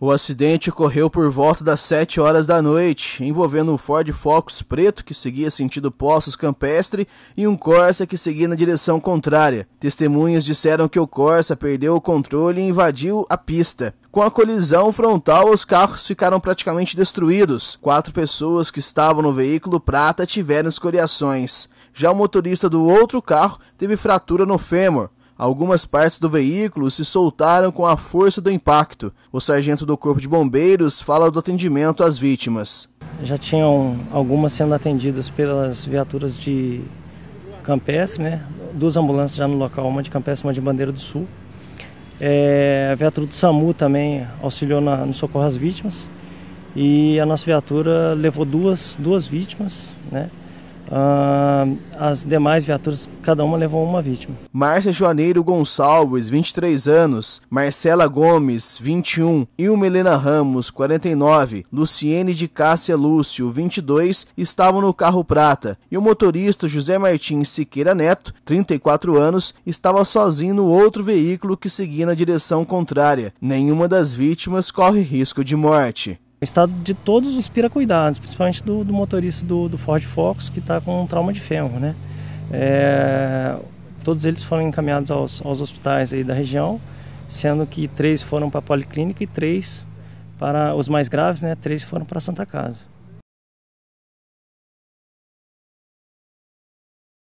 O acidente ocorreu por volta das 7 horas da noite, envolvendo um Ford Focus preto que seguia sentido Poços Campestre e um Corsa que seguia na direção contrária. Testemunhas disseram que o Corsa perdeu o controle e invadiu a pista. Com a colisão frontal, os carros ficaram praticamente destruídos. Quatro pessoas que estavam no veículo prata tiveram escoriações. Já o motorista do outro carro teve fratura no fêmur. Algumas partes do veículo se soltaram com a força do impacto. O sargento do Corpo de Bombeiros fala do atendimento às vítimas. Já tinham algumas sendo atendidas pelas viaturas de campestre, né? duas ambulâncias já no local, uma de campestre e uma de Bandeira do Sul. É, a viatura do SAMU também auxiliou na, no socorro às vítimas. E a nossa viatura levou duas, duas vítimas, né? Ah, as demais viaturas, cada uma levou uma vítima. Márcia Joaneiro Gonçalves, 23 anos, Marcela Gomes, 21, Ilmelena Ramos, 49, Luciene de Cássia Lúcio, 22, estavam no carro prata e o motorista José Martins Siqueira Neto, 34 anos, estava sozinho no outro veículo que seguia na direção contrária. Nenhuma das vítimas corre risco de morte. O estado de todos inspira cuidados, principalmente do, do motorista do, do, Ford Focus, que está com um trauma de ferro. Né? É, todos eles foram encaminhados aos, aos hospitais aí da região, sendo que três foram para a Policlínica e três para os mais graves, né? três foram para a Santa Casa.